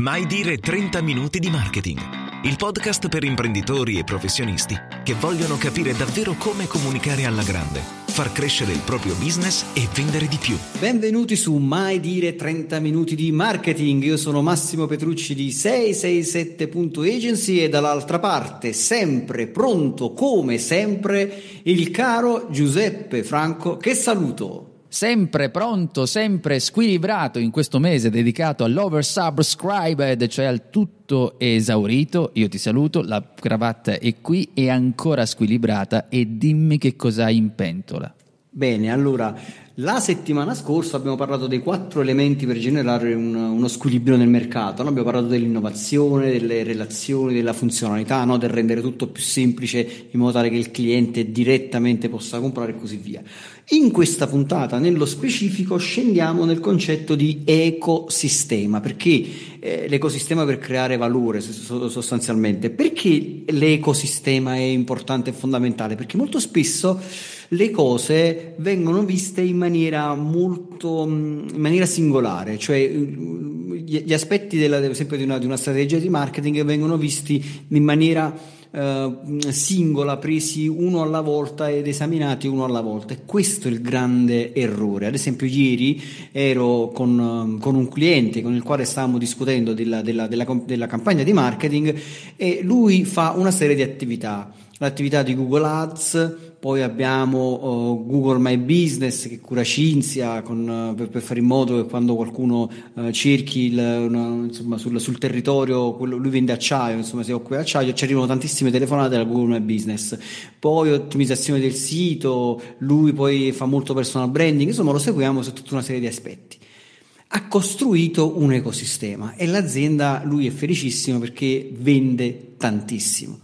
Mai dire 30 minuti di marketing. Il podcast per imprenditori e professionisti che vogliono capire davvero come comunicare alla grande, far crescere il proprio business e vendere di più. Benvenuti su Mai dire 30 minuti di marketing. Io sono Massimo Petrucci di 667.agency e dall'altra parte, sempre pronto come sempre, il caro Giuseppe Franco che saluto sempre pronto, sempre squilibrato in questo mese dedicato all'oversubscribed, cioè al tutto esaurito. Io ti saluto, la cravatta è qui, è ancora squilibrata e dimmi che cosa hai in pentola. Bene, allora la settimana scorsa abbiamo parlato dei quattro elementi per generare un, uno squilibrio nel mercato, no? abbiamo parlato dell'innovazione, delle relazioni, della funzionalità, no? del rendere tutto più semplice in modo tale che il cliente direttamente possa comprare e così via. In questa puntata, nello specifico, scendiamo nel concetto di ecosistema, perché eh, l'ecosistema per creare valore sostanzialmente, perché l'ecosistema è importante e fondamentale? Perché molto spesso le cose vengono viste in maniera molto mm, in maniera singolare, cioè mm, gli, aspetti della, sempre di una, di una strategia di marketing vengono visti in maniera eh, mm, singola, presi uno alla volta ed esaminati uno alla volta. E questo è il grande errore. Ad esempio, ieri ero con, con un cliente con il quale stavamo discutendo della, della, della, della campagna di marketing e lui fa una serie di attività l'attività di Google Ads, poi abbiamo uh, Google My Business che cura Cinzia con, uh, per, per, fare in modo che quando qualcuno uh, cerchi il, una, insomma, sul, sul, territorio, quello, lui vende acciaio, insomma si occupa di acciaio, ci arrivano tantissime telefonate da Google My Business. Poi ottimizzazione del sito, lui poi fa molto personal branding, insomma lo seguiamo su tutta una serie di aspetti ha costruito un ecosistema e l'azienda, lui è felicissimo perché vende tantissimo.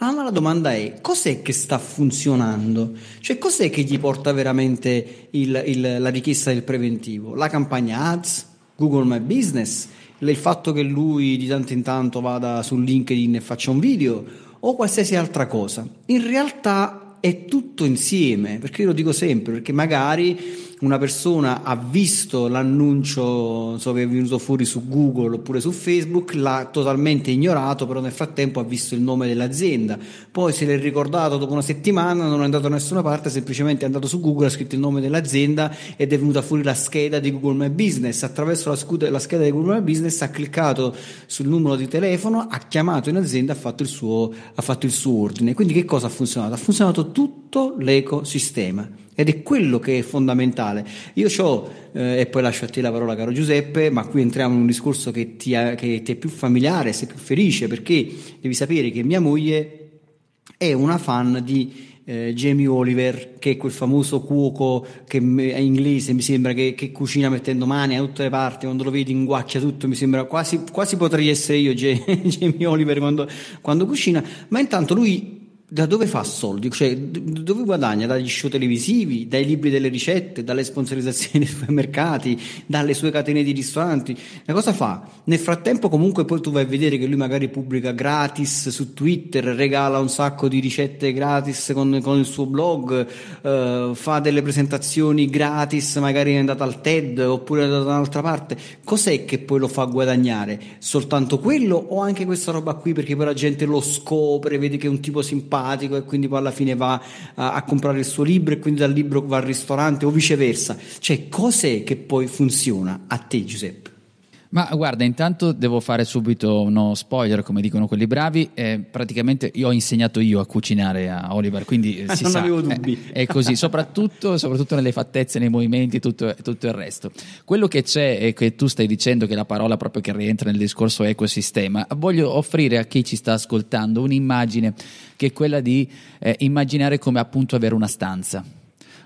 Ah, ma la domanda è: cos'è che sta funzionando? Cioè, cos'è che gli porta veramente il, il, la richiesta del preventivo? La campagna ads? Google My Business? Il fatto che lui di tanto in tanto vada su LinkedIn e faccia un video? O qualsiasi altra cosa? In realtà è tutto insieme, perché io lo dico sempre, perché magari una persona ha visto l'annuncio so, che è venuto fuori su Google oppure su Facebook, l'ha totalmente ignorato, però nel frattempo ha visto il nome dell'azienda. Poi se l'è ricordato dopo una settimana, non è andato da nessuna parte, semplicemente è andato su Google, ha scritto il nome dell'azienda ed è venuta fuori la scheda di Google My Business. Attraverso la, scude, la scheda di Google My Business ha cliccato sul numero di telefono, ha chiamato in azienda, ha fatto il suo, ha fatto il suo ordine. Quindi che cosa ha funzionato? Ha funzionato tutto l'ecosistema. Ed è quello che è fondamentale. Io ho, eh, e poi lascio a te la parola, caro Giuseppe, ma qui entriamo in un discorso che ti, che ti è più familiare, sei più felice, perché devi sapere che mia moglie è una fan di eh, Jamie Oliver, che è quel famoso cuoco che è inglese, mi sembra, che, che cucina mettendo mani a tutte le parti, quando lo vedi inguaccia tutto, mi sembra quasi, quasi potrei essere io Jamie Oliver quando, quando cucina, ma intanto lui da dove fa soldi? Cioè, dove guadagna? Dagli show televisivi, dai libri delle ricette, dalle sponsorizzazioni dei supermercati, dalle sue catene di ristoranti? La cosa fa? Nel frattempo, comunque, poi tu vai a vedere che lui magari pubblica gratis su Twitter, regala un sacco di ricette gratis con, con il suo blog, eh, fa delle presentazioni gratis, magari è andata al TED oppure è andata da un'altra parte. Cos'è che poi lo fa guadagnare? Soltanto quello o anche questa roba qui? Perché poi la gente lo scopre, vede che è un tipo simpatico antipatico e quindi poi alla fine va a, eh, a comprare il suo libro e quindi dal libro va al ristorante o viceversa. Cioè cos'è che poi funziona a te Giuseppe? Ma guarda, intanto devo fare subito uno spoiler, come dicono quelli bravi. Eh, praticamente io ho insegnato io a cucinare a Oliver, quindi eh, si non sa, avevo dubbi. Eh, è così, soprattutto, soprattutto, nelle fattezze, nei movimenti e tutto, tutto, il resto. Quello che c'è e che tu stai dicendo, che è la parola proprio che rientra nel discorso ecosistema, voglio offrire a chi ci sta ascoltando un'immagine che è quella di eh, immaginare come appunto avere una stanza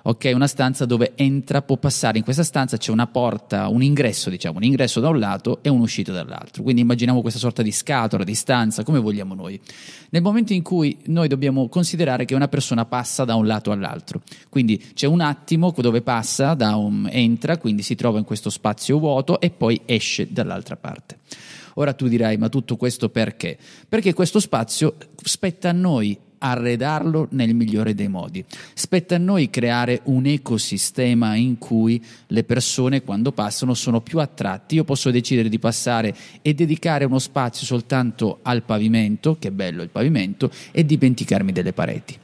ok? Una stanza dove entra, può passare, in questa stanza c'è una porta, un ingresso, diciamo, un ingresso da un lato e un'uscita dall'altro. Quindi immaginiamo questa sorta di scatola, di stanza, come vogliamo noi. Nel momento in cui noi dobbiamo considerare che una persona passa da un lato all'altro, quindi c'è un attimo dove passa, un, entra, quindi si trova in questo spazio vuoto e poi esce dall'altra parte. Ora tu dirai, ma tutto questo perché? Perché questo spazio spetta a noi arredarlo nel migliore dei modi. Spetta a noi creare un ecosistema in cui le persone quando passano sono più attratti. Io posso decidere di passare e dedicare uno spazio soltanto al pavimento, che bello il pavimento, e dimenticarmi delle pareti.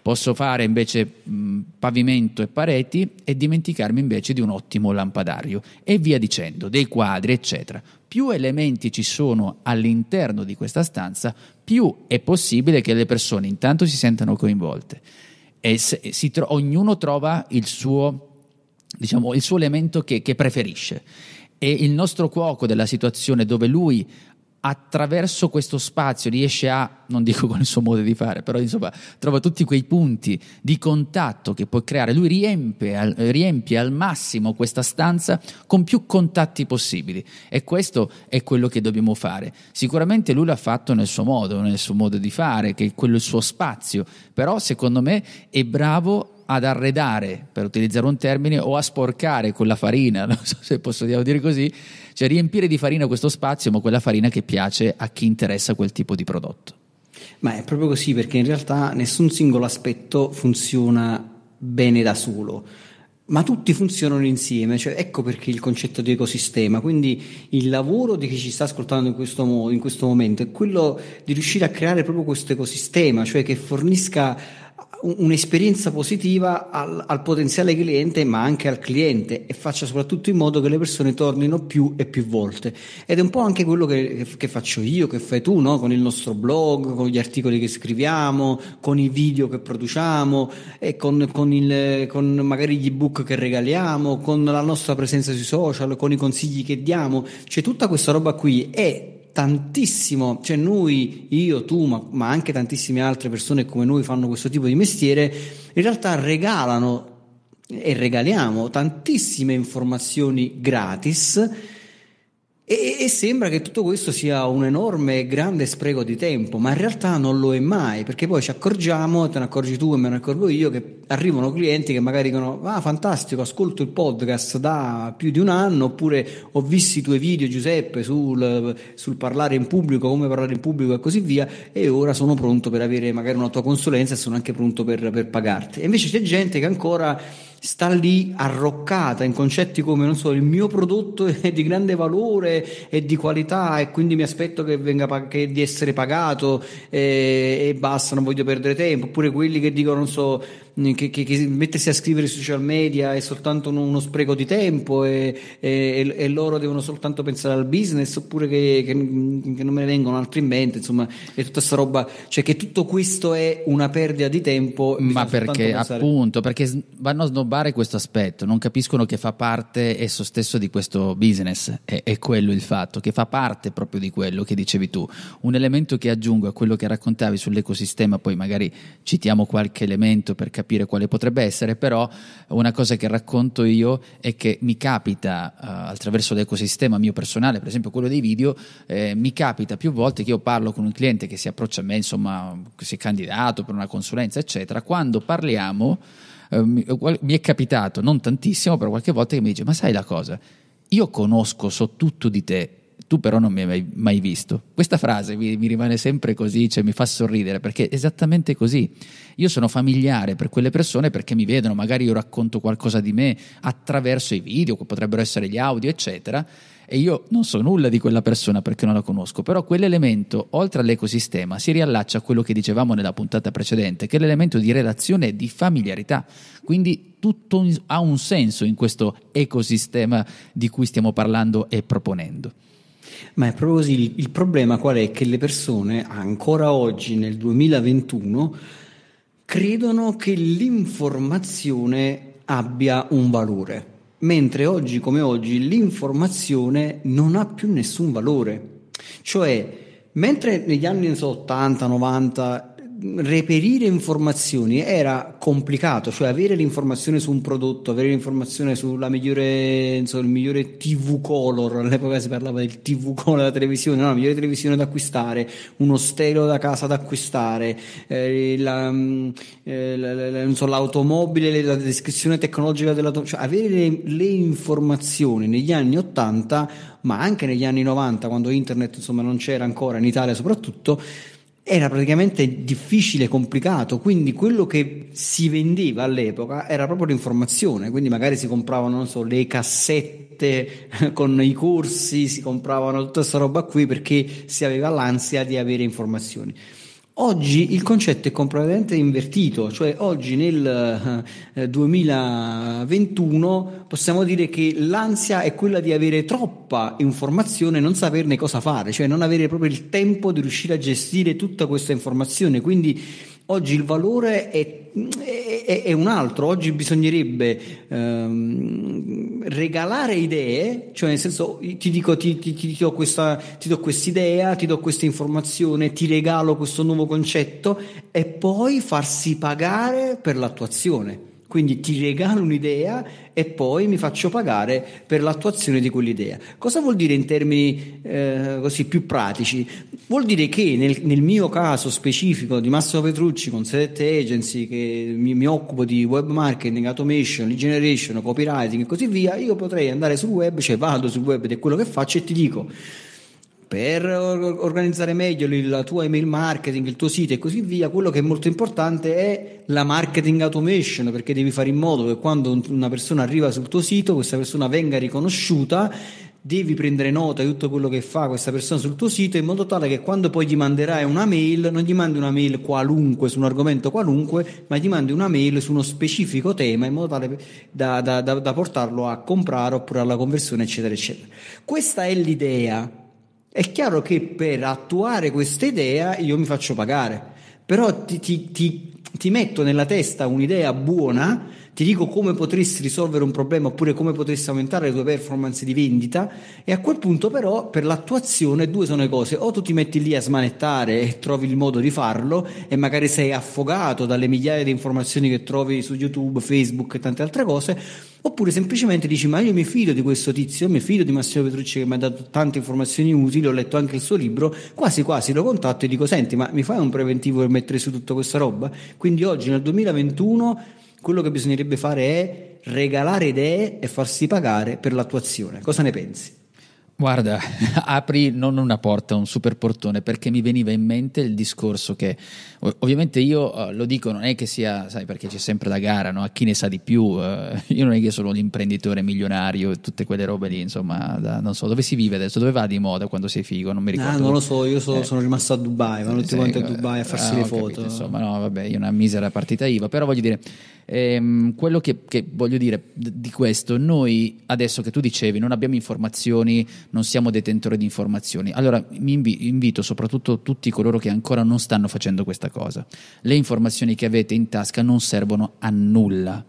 Posso fare invece mh, pavimento e pareti e dimenticarmi invece di un ottimo lampadario e via dicendo, dei quadri, eccetera più elementi ci sono all'interno di questa stanza, più è possibile che le persone intanto si sentano coinvolte e tro- ognuno trova il suo, diciamo, il suo elemento che, che preferisce e il nostro cuoco della situazione dove lui attraverso questo spazio riesce a, non dico con il suo modo di fare, però insomma trova tutti quei punti di contatto che può creare, lui riempie al, riempie al massimo questa stanza con più contatti possibili e questo è quello che dobbiamo fare. Sicuramente lui l'ha fatto nel suo modo, nel suo modo di fare, che è quello il suo spazio, però secondo me è bravo ad arredare, per utilizzare un termine, o a sporcare quella farina, non so se posso dire così, cioè riempire di farina questo spazio, ma quella farina che piace a chi interessa quel tipo di prodotto. Ma è proprio così perché in realtà nessun singolo aspetto funziona bene da solo ma tutti funzionano insieme, cioè, ecco perché il concetto di ecosistema, quindi il lavoro di chi ci sta ascoltando in questo, mo- in questo momento è quello di riuscire a creare proprio questo ecosistema, cioè che fornisca un'esperienza positiva al, al, potenziale cliente ma anche al cliente e faccia soprattutto in modo che le persone tornino più e più volte ed è un po' anche quello che, che faccio io che fai tu no? con il nostro blog con gli articoli che scriviamo con i video che produciamo e con, con, il, con magari gli ebook che regaliamo con la nostra presenza sui social con i consigli che diamo cioè tutta questa roba qui è tantissimo, cioè noi, io, tu, ma, ma anche tantissime altre persone come noi fanno questo tipo di mestiere, in realtà regalano e regaliamo tantissime informazioni gratis e, e, sembra che tutto questo sia un enorme e grande spreco di tempo, ma in realtà non lo è mai, perché poi ci accorgiamo, te ne accorgi tu e me ne accorgo io, che arrivano clienti che magari dicono ah fantastico, ascolto il podcast da più di un anno, oppure ho visto i tuoi video Giuseppe sul, sul parlare in pubblico, come parlare in pubblico e così via, e ora sono pronto per avere magari una tua consulenza e sono anche pronto per, per pagarti. E invece c'è gente che ancora sta lì arroccata in concetti come, non so, il mio prodotto è di grande valore e di qualità e quindi mi aspetto che venga pag- che di essere pagato e, eh, e basta, non voglio perdere tempo, oppure quelli che dicono, non so, che, che, che, mettersi a scrivere sui social media è soltanto uno, uno spreco di tempo e, e, e, loro devono soltanto pensare al business oppure che, che, non me ne vengono altri in mente, insomma, è tutta sta roba, cioè che tutto questo è una perdita di tempo. Ma perché appunto, perché vanno a snobbare questo aspetto, non capiscono che fa parte esso stesso di questo business, è, è quello il fatto, che fa parte proprio di quello che dicevi tu. Un elemento che aggiungo a quello che raccontavi sull'ecosistema, poi magari citiamo qualche elemento per capire capire quale potrebbe essere, però una cosa che racconto io è che mi capita uh, attraverso l'ecosistema mio personale, per esempio quello dei video, eh, mi capita più volte che io parlo con un cliente che si approccia a me, insomma, che si è candidato per una consulenza, eccetera, quando parliamo eh, mi, eh, mi è capitato, non tantissimo, però qualche volta che mi dice "Ma sai la cosa? Io conosco so tutto di te, tu però non mi hai mai, visto. Questa frase mi, mi rimane sempre così, cioè mi fa sorridere, perché è esattamente così. Io sono familiare per quelle persone perché mi vedono, magari io racconto qualcosa di me attraverso i video, che potrebbero essere gli audio, eccetera, e io non so nulla di quella persona perché non la conosco, però quell'elemento, oltre all'ecosistema, si riallaccia a quello che dicevamo nella puntata precedente, che è l'elemento di relazione e di familiarità. Quindi tutto ha un senso in questo ecosistema di cui stiamo parlando e proponendo. Ma è proprio così. Il, problema qual è? Che le persone ancora oggi, nel 2021, credono che l'informazione abbia un valore, mentre oggi come oggi l'informazione non ha più nessun valore. Cioè, mentre negli anni 80, 90 reperire informazioni era complicato, cioè avere l'informazione su un prodotto, avere l'informazione sulla migliore, insomma, il migliore TV color, all'epoca si parlava del TV color, della televisione, no, la migliore televisione da acquistare, uno stereo da casa da acquistare, eh, la, mm, eh, la, la, so, l'automobile, la descrizione tecnologica dell'automobile, cioè avere le, le informazioni negli anni 80, ma anche negli anni 90, quando internet insomma, non c'era ancora, in Italia soprattutto, era praticamente difficile, complicato, quindi quello che si vendeva all'epoca era proprio l'informazione, quindi magari si compravano, so, le cassette con i corsi, si compravano tutta questa roba qui perché si aveva l'ansia di avere informazioni. Oggi il concetto è completamente invertito, cioè oggi nel 2021 eh, eh, possiamo dire che l'ansia è quella di avere troppa informazione e non saperne cosa fare, cioè non avere proprio il tempo di riuscire a gestire tutta questa informazione, quindi oggi il valore è, è, è un altro, oggi bisognerebbe ehm, regalare idee, cioè nel senso ti dico ti, ti, ti do questa ti do quest'idea, ti do questa informazione, ti regalo questo nuovo concetto e poi farsi pagare per l'attuazione. Quindi ti regalo un'idea e poi mi faccio pagare per l'attuazione di quell'idea. Cosa vuol dire in termini eh, così più pratici? Vuol dire che nel, nel, mio caso specifico di Massimo Petrucci con Sedette Agency, che mi, mi occupo di web marketing, automation, lead generation, copywriting e così via, io potrei andare sul web, cioè vado sul web ed è quello che faccio e ti dico per organizzare meglio la tua email marketing, il tuo sito e così via, quello che è molto importante è la marketing automation, perché devi fare in modo che quando una persona arriva sul tuo sito, questa persona venga riconosciuta, devi prendere nota di tutto quello che fa questa persona sul tuo sito in modo tale che quando poi gli manderai una mail, non gli mandi una mail qualunque su un argomento qualunque, ma gli mandi una mail su uno specifico tema in modo tale da, da, da, da portarlo a comprare oppure alla conversione, eccetera, eccetera. Questa è l'idea è chiaro che per attuare questa idea io mi faccio pagare, però ti, ti, ti, ti metto nella testa un'idea buona ti dico come potresti risolvere un problema oppure come potresti aumentare le tue performance di vendita e a quel punto però per l'attuazione due sono le cose, o tu ti metti lì a smanettare e trovi il modo di farlo e magari sei affogato dalle migliaia di informazioni che trovi su YouTube, Facebook e tante altre cose, oppure semplicemente dici ma io mi fido di questo tizio, mi fido di Massimo Petrucci che mi ha dato tante informazioni utili, ho letto anche il suo libro, quasi quasi lo contatto e dico senti ma mi fai un preventivo per mettere su tutta questa roba? Quindi oggi nel 2021 quello che bisognerebbe fare è regalare idee e farsi pagare per l'attuazione. Cosa ne pensi? Guarda, apri non una porta, un super portone, perché mi veniva in mente il discorso che ovviamente io eh, lo dico, non è che sia, sai, perché c'è sempre la gara, no? a chi ne sa di più, eh, io non è che sono l'imprenditore milionario e tutte quelle robe lì, insomma, da, non so, dove si vive adesso, dove va di moda quando sei figo, non mi ah, ricordo. Ah, non lo so, io so, eh, sono rimasto a Dubai, vanno tutti quanti a eh, Dubai a farsi ah, le foto. Capito, insomma, no, vabbè, io una misera partita IVA, però voglio dire Ehm, quello che, che, voglio dire di questo, noi adesso che tu dicevi non abbiamo informazioni, non siamo detentori di informazioni, allora mi invi- invito soprattutto tutti coloro che ancora non stanno facendo questa cosa, le informazioni che avete in tasca non servono a nulla,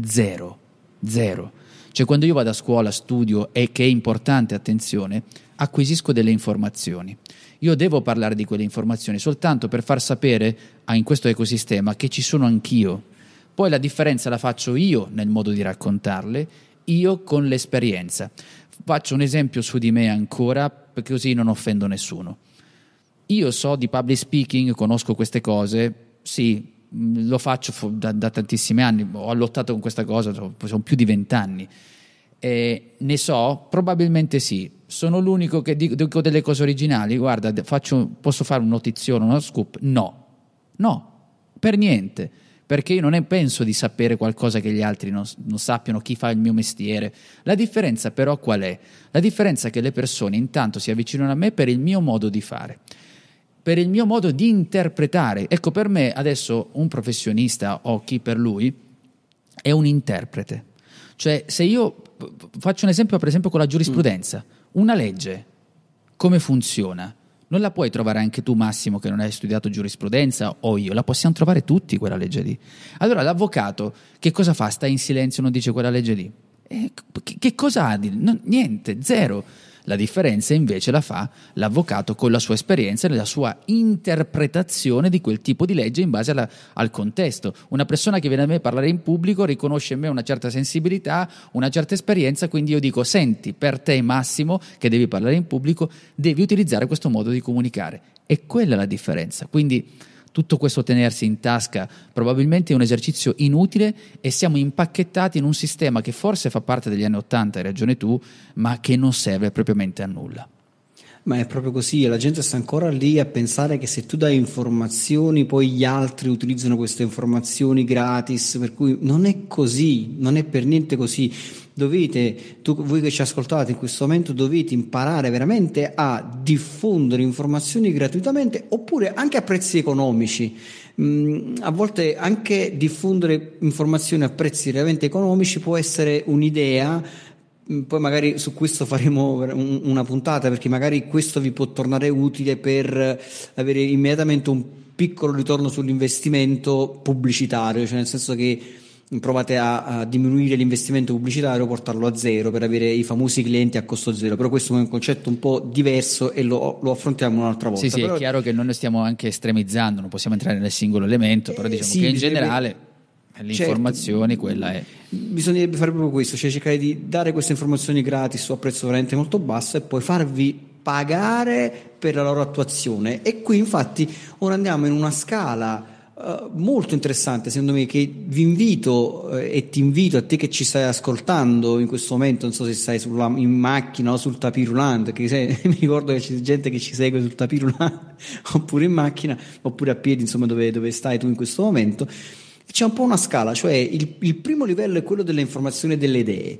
zero, zero. Cioè quando io vado a scuola, studio e che è importante, attenzione, acquisisco delle informazioni. Io devo parlare di quelle informazioni soltanto per far sapere in questo ecosistema che ci sono anch'io, poi la differenza la faccio io nel modo di raccontarle, io con l'esperienza. Faccio un esempio su di me ancora, perché così non offendo nessuno. Io so di public speaking, conosco queste cose, sì, lo faccio da, da tantissimi anni, ho lottato con questa cosa, sono più di vent'anni. Eh, ne so? Probabilmente sì. Sono l'unico che dico, dico delle cose originali. Guarda, faccio, posso fare un notizione, uno scoop? No, no, per niente perché io non penso di sapere qualcosa che gli altri non, non sappiano, chi fa il mio mestiere. La differenza però qual è? La differenza è che le persone intanto si avvicinano a me per il mio modo di fare per il mio modo di interpretare. Ecco, per me adesso un professionista o chi per lui è un interprete. Cioè, se io faccio un esempio, per esempio, con la giurisprudenza, mm. una legge come funziona? non la puoi trovare anche tu Massimo che non hai studiato giurisprudenza o io, la possiamo trovare tutti quella legge lì. Allora l'avvocato che cosa fa? Sta in silenzio, non dice quella legge lì. Eh, che, che, cosa ha? Di, non, niente, zero. La differenza invece la fa l'avvocato con la sua esperienza e la sua interpretazione di quel tipo di legge in base alla, al contesto. Una persona che viene a me a parlare in pubblico riconosce in me una certa sensibilità, una certa esperienza, quindi io dico senti, per te Massimo che devi parlare in pubblico, devi utilizzare questo modo di comunicare. E quella è la differenza. Quindi tutto questo tenersi in tasca probabilmente è un esercizio inutile e siamo impacchettati in un sistema che forse fa parte degli anni Ottanta, hai ragione tu, ma che non serve propriamente a nulla. Ma è proprio così, la gente sta ancora lì a pensare che se tu dai informazioni poi gli altri utilizzano queste informazioni gratis, per cui non è così, non è per niente così. Dovete, tu, voi che ci ascoltate in questo momento, dovete imparare veramente a diffondere informazioni gratuitamente oppure anche a prezzi economici. Mm, a volte anche diffondere informazioni a prezzi veramente economici può essere un'idea Mm, poi magari su questo faremo una puntata perché magari questo vi può tornare utile per avere immediatamente un piccolo ritorno sull'investimento pubblicitario, cioè nel senso che provate a, a diminuire l'investimento pubblicitario, portarlo a zero per avere i famosi clienti a costo zero, però questo è un concetto un po' diverso e lo, lo affrontiamo un'altra volta. Sì, sì, però... è chiaro che noi stiamo anche estremizzando, non possiamo entrare nel singolo elemento, però eh, diciamo eh, sì, che in generale... L'informazione certo, quella è. Bisognerebbe fare proprio questo, cioè cercare di dare queste informazioni gratis a prezzo veramente molto basso e poi farvi pagare per la loro attuazione. E qui infatti ora andiamo in una scala Uh, molto interessante secondo me che vi invito uh, e ti invito a te che ci stai ascoltando in questo momento non so se stai sulla, in macchina o sul tapirulante che sei, mi ricordo che c'è gente che ci segue sul tapirulante oppure in macchina oppure a piedi insomma dove, dove stai tu in questo momento c'è un po' una scala, cioè il, il primo livello è quello dell'informazione delle idee.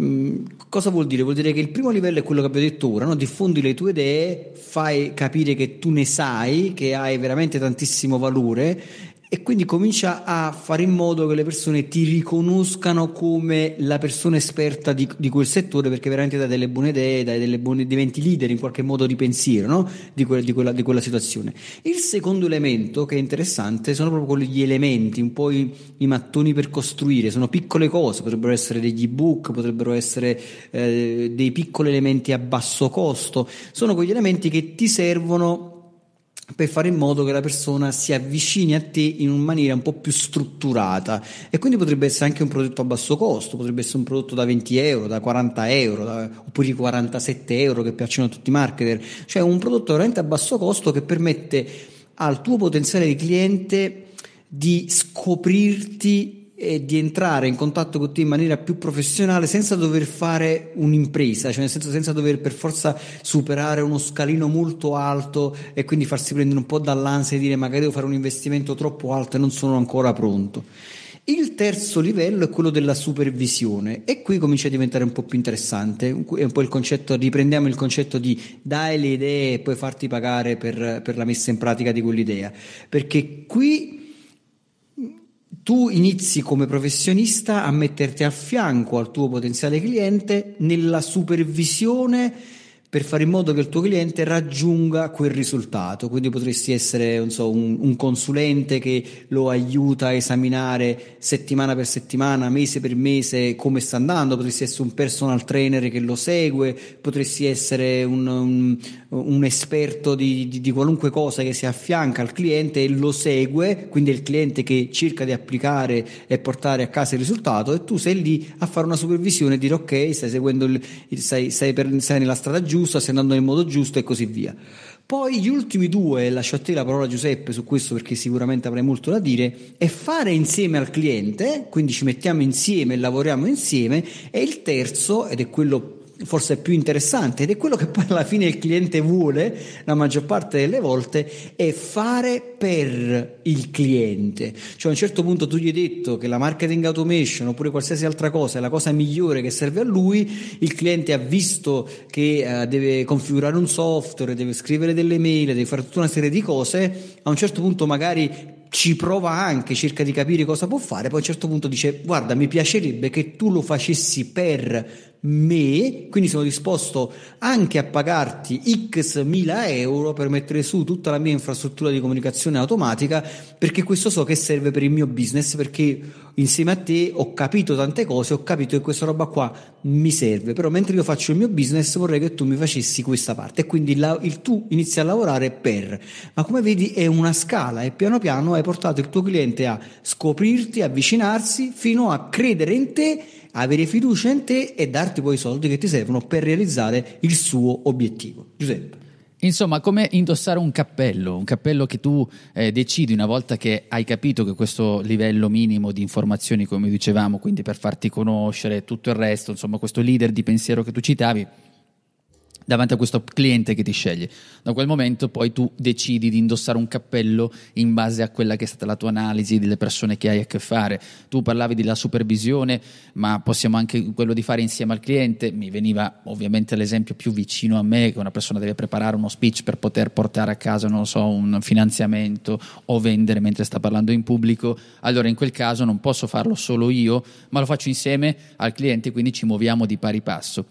Mm, cosa vuol dire? Vuol dire che il primo livello è quello che abbiamo detto ora, no? diffondi le tue idee, fai capire che tu ne sai, che hai veramente tantissimo valore e quindi comincia a fare in modo che le persone ti riconoscano come la persona esperta di, di quel settore perché veramente dai delle buone idee, dai delle buone, diventi leader in qualche modo di pensiero no? di, que- di, quella, di, quella, situazione. Il secondo elemento che è interessante sono proprio gli elementi, un po' i, i mattoni per costruire, sono piccole cose, potrebbero essere degli ebook, potrebbero essere eh, dei piccoli elementi a basso costo, sono quegli elementi che ti servono per fare in modo che la persona si avvicini a te in una maniera un po' più strutturata e quindi potrebbe essere anche un prodotto a basso costo, potrebbe essere un prodotto da 20 euro, da 40 euro, da, oppure i 47 euro che piacciono a tutti i marketer, cioè un prodotto veramente a basso costo che permette al tuo potenziale di cliente di scoprirti e di entrare in contatto con te in maniera più professionale senza dover fare un'impresa, cioè nel senso senza dover per forza superare uno scalino molto alto e quindi farsi prendere un po' dall'ansia e dire magari devo fare un investimento troppo alto e non sono ancora pronto. Il terzo livello è quello della supervisione e qui comincia a diventare un po' più interessante, è un po' il concetto, riprendiamo il concetto di dai le idee e poi farti pagare per, per la messa in pratica di quell'idea, perché qui tu inizi come professionista a metterti a fianco al tuo potenziale cliente nella supervisione per fare in modo che il tuo cliente raggiunga quel risultato. Quindi potresti essere so, un, un, consulente che lo aiuta a esaminare settimana per settimana, mese per mese come sta andando, potresti essere un personal trainer che lo segue, potresti essere un, un, un esperto di, di, di, qualunque cosa che si affianca al cliente e lo segue, quindi è il cliente che cerca di applicare e portare a casa il risultato e tu sei lì a fare una supervisione e dire ok, stai seguendo, il, stai, stai, per, stai nella strada giusta, giusta, stai andando nel modo giusto e così via. Poi gli ultimi due, lascio a te la parola Giuseppe su questo perché sicuramente avrai molto da dire, è fare insieme al cliente, quindi ci mettiamo insieme, e lavoriamo insieme, e il terzo, ed è quello più forse più interessante ed è quello che poi alla fine il cliente vuole la maggior parte delle volte è fare per il cliente cioè a un certo punto tu gli hai detto che la marketing automation oppure qualsiasi altra cosa è la cosa migliore che serve a lui il cliente ha visto che eh, deve configurare un software deve scrivere delle mail deve fare tutta una serie di cose a un certo punto magari ci prova anche, cerca di capire cosa può fare, poi a un certo punto dice guarda mi piacerebbe che tu lo facessi per me, quindi sono disposto anche a pagarti x mila euro per mettere su tutta la mia infrastruttura di comunicazione automatica, perché questo so che serve per il mio business, perché insieme a te ho capito tante cose, ho capito che questa roba qua mi serve, però mentre io faccio il mio business vorrei che tu mi facessi questa parte e quindi la, il tu inizi a lavorare per, ma come vedi è una scala e piano piano hai portato il tuo cliente a scoprirti, avvicinarsi fino a credere in te avere fiducia in te e darti poi i soldi che ti servono per realizzare il suo obiettivo. Giuseppe. Insomma, come indossare un cappello, un cappello che tu eh, decidi una volta che hai capito che questo livello minimo di informazioni, come dicevamo, quindi per farti conoscere tutto il resto, insomma, questo leader di pensiero che tu citavi, davanti a questo cliente che ti sceglie. Da quel momento poi tu decidi di indossare un cappello in base a quella che è stata la tua analisi delle persone che hai a che fare. Tu parlavi della supervisione, ma possiamo anche quello di fare insieme al cliente. Mi veniva ovviamente l'esempio più vicino a me, che una persona deve preparare uno speech per poter portare a casa, non so, un finanziamento o vendere mentre sta parlando in pubblico. Allora in quel caso non posso farlo solo io, ma lo faccio insieme al cliente, quindi ci muoviamo di pari passo.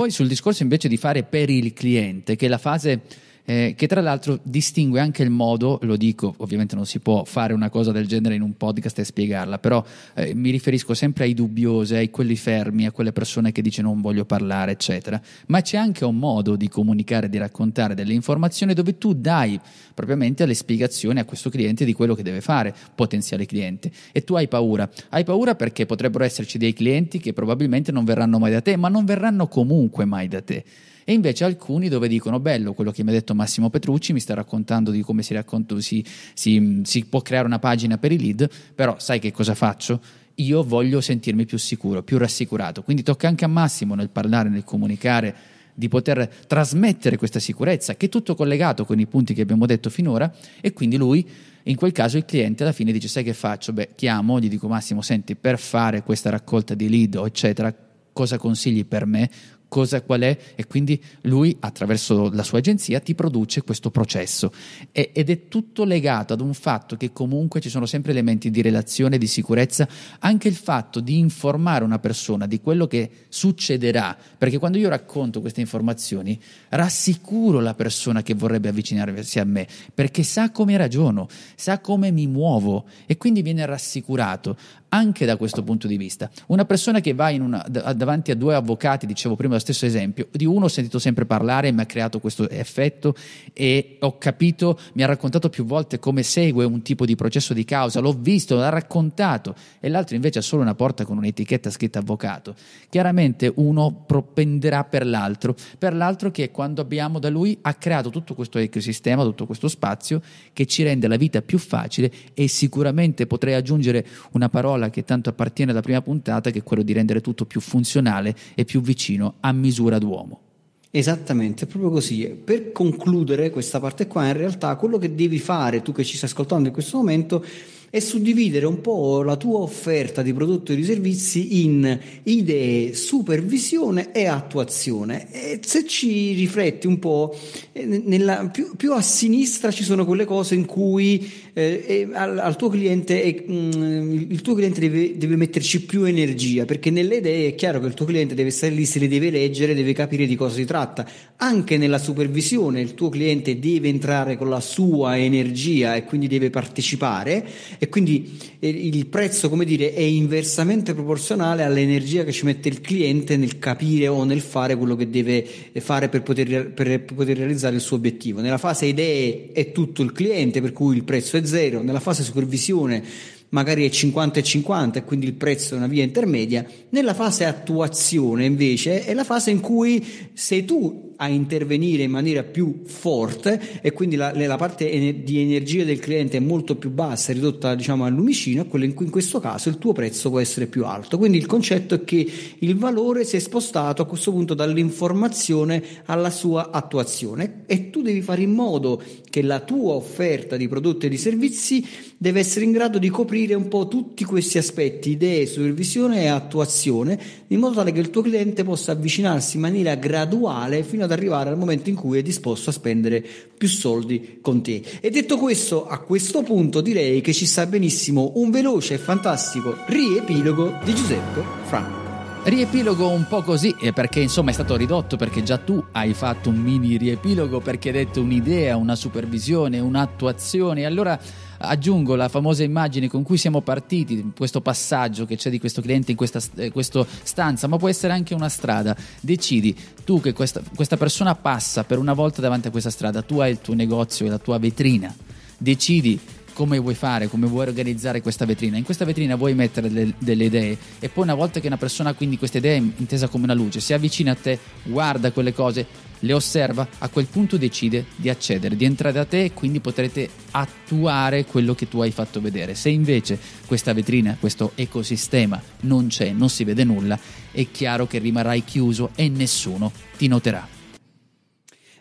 Poi sul discorso invece di fare per il cliente, che è la fase eh, che tra l'altro distingue anche il modo, lo dico, ovviamente non si può fare una cosa del genere in un podcast e spiegarla, però eh, mi riferisco sempre ai dubbiosi, ai quelli fermi, a quelle persone che dice non voglio parlare, eccetera, ma c'è anche un modo di comunicare, di raccontare delle informazioni dove tu dai propriamente le spiegazioni a questo cliente di quello che deve fare, potenziale cliente, e tu hai paura. Hai paura perché potrebbero esserci dei clienti che probabilmente non verranno mai da te, ma non verranno comunque mai da te e invece alcuni dove dicono bello quello che mi ha detto Massimo Petrucci, mi sta raccontando di come si, racconto, si, si, si può creare una pagina per i lead, però sai che cosa faccio? Io voglio sentirmi più sicuro, più rassicurato, quindi tocca anche a Massimo nel parlare, nel comunicare di poter trasmettere questa sicurezza, che è tutto collegato con i punti che abbiamo detto finora, e quindi lui, in quel caso, il cliente alla fine dice: Sai che faccio? Beh, chiamo, gli dico Massimo, senti, per fare questa raccolta di lead, eccetera, cosa consigli per me? cosa qual è e quindi lui attraverso la sua agenzia ti produce questo processo e, ed è tutto legato ad un fatto che comunque ci sono sempre elementi di relazione, di sicurezza, anche il fatto di informare una persona di quello che succederà, perché quando io racconto queste informazioni rassicuro la persona che vorrebbe avvicinarsi a me, perché sa come ragiono, sa come mi muovo e quindi viene rassicurato anche da questo punto di vista. Una persona che va una, davanti a due avvocati, dicevo prima, lo stesso esempio. Di uno ho sentito sempre parlare, mi ha creato questo effetto e ho capito, mi ha raccontato più volte come segue un tipo di processo di causa, l'ho visto, l'ha raccontato, e l'altro invece ha solo una porta con un'etichetta scritta avvocato. Chiaramente uno propenderà per l'altro, per l'altro che quando abbiamo da lui ha creato tutto questo ecosistema, tutto questo spazio che ci rende la vita più facile e sicuramente potrei aggiungere una parola che tanto appartiene alla prima puntata, che è quello di rendere tutto più funzionale e più vicino a misura d'uomo. Esattamente, proprio così. Per concludere questa parte qua, in realtà quello che devi fare, tu che ci stai ascoltando in questo momento, è suddividere un po' la tua offerta di prodotti e di servizi in idee, supervisione e attuazione. E se ci rifletti un po', eh, nella, più, più, a sinistra ci sono quelle cose in cui eh, al, al, tuo cliente e, mh, mm, il tuo cliente deve, deve, metterci più energia perché nelle idee è chiaro che il tuo cliente deve stare lì, se le deve leggere, deve capire di cosa si tratta. Anche nella supervisione il tuo cliente deve entrare con la sua energia e quindi deve partecipare e quindi eh, il prezzo, come dire, è inversamente proporzionale all'energia che ci mette il cliente nel capire o nel fare quello che deve eh, fare per poter, per poter realizzare il suo obiettivo. Nella fase idee è tutto il cliente per cui il prezzo è 0, nella fase supervisione magari è 50 e 50 e quindi il prezzo è una via intermedia, nella fase attuazione invece è la fase in cui sei tu a intervenire in maniera più forte e quindi la, la parte di energia del cliente è molto più bassa, ridotta diciamo al lumicino, quello in cui in questo caso il tuo prezzo può essere più alto. Quindi il concetto è che il valore si è spostato a questo punto dall'informazione alla sua attuazione e tu devi fare in modo che la tua offerta di prodotti e di servizi deve essere in grado di coprire un po' tutti questi aspetti, idee, supervisione e attuazione, in modo tale che il tuo cliente possa avvicinarsi in maniera graduale fino ad arrivare al momento in cui è disposto a spendere più soldi con te. E detto questo, a questo punto direi che ci sta benissimo un veloce e fantastico riepilogo di Giuseppe Franco. Riepilogo un po' così, eh, perché insomma è stato ridotto, perché già tu hai fatto un mini riepilogo, perché hai detto un'idea, una supervisione, un'attuazione. Allora aggiungo la famosa immagine con cui siamo partiti, questo passaggio che c'è di questo cliente in questa, eh, questa stanza, ma può essere anche una strada. Decidi tu che questa, questa persona passa per una volta davanti a questa strada, tu hai il tuo negozio e la tua vetrina. Decidi come vuoi fare, come vuoi organizzare questa vetrina. In questa vetrina vuoi mettere delle, delle idee e poi una volta che una persona ha quindi queste idee intesa come una luce, si avvicina a te, guarda quelle cose, le osserva, a quel punto decide di accedere, di entrare da te e quindi potrete attuare quello che tu hai fatto vedere. Se invece questa vetrina, questo ecosistema non c'è, non si vede nulla, è chiaro che rimarrai chiuso e nessuno ti noterà.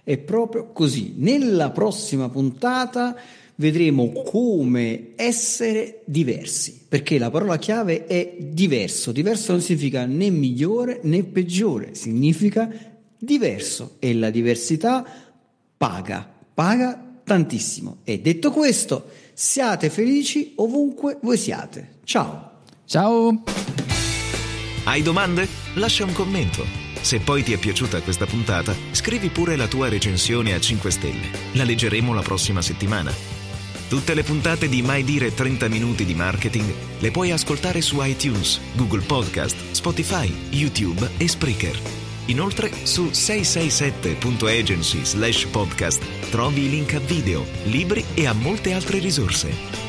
È proprio così. Nella prossima puntata vedremo come essere diversi, perché la parola chiave è diverso. Diverso non significa né migliore né peggiore, significa diverso e la diversità paga, paga tantissimo. E detto questo, siate felici ovunque voi siate. Ciao. Ciao. Hai domande? Lascia un commento. Se poi ti è piaciuta questa puntata, scrivi pure la tua recensione a 5 stelle. La leggeremo la prossima settimana. Tutte le puntate di Mai Dire 30 Minuti di Marketing le puoi ascoltare su iTunes, Google Podcast, Spotify, YouTube e Spreaker. Inoltre su 667.agency slash podcast trovi i link a video, libri e a molte altre risorse.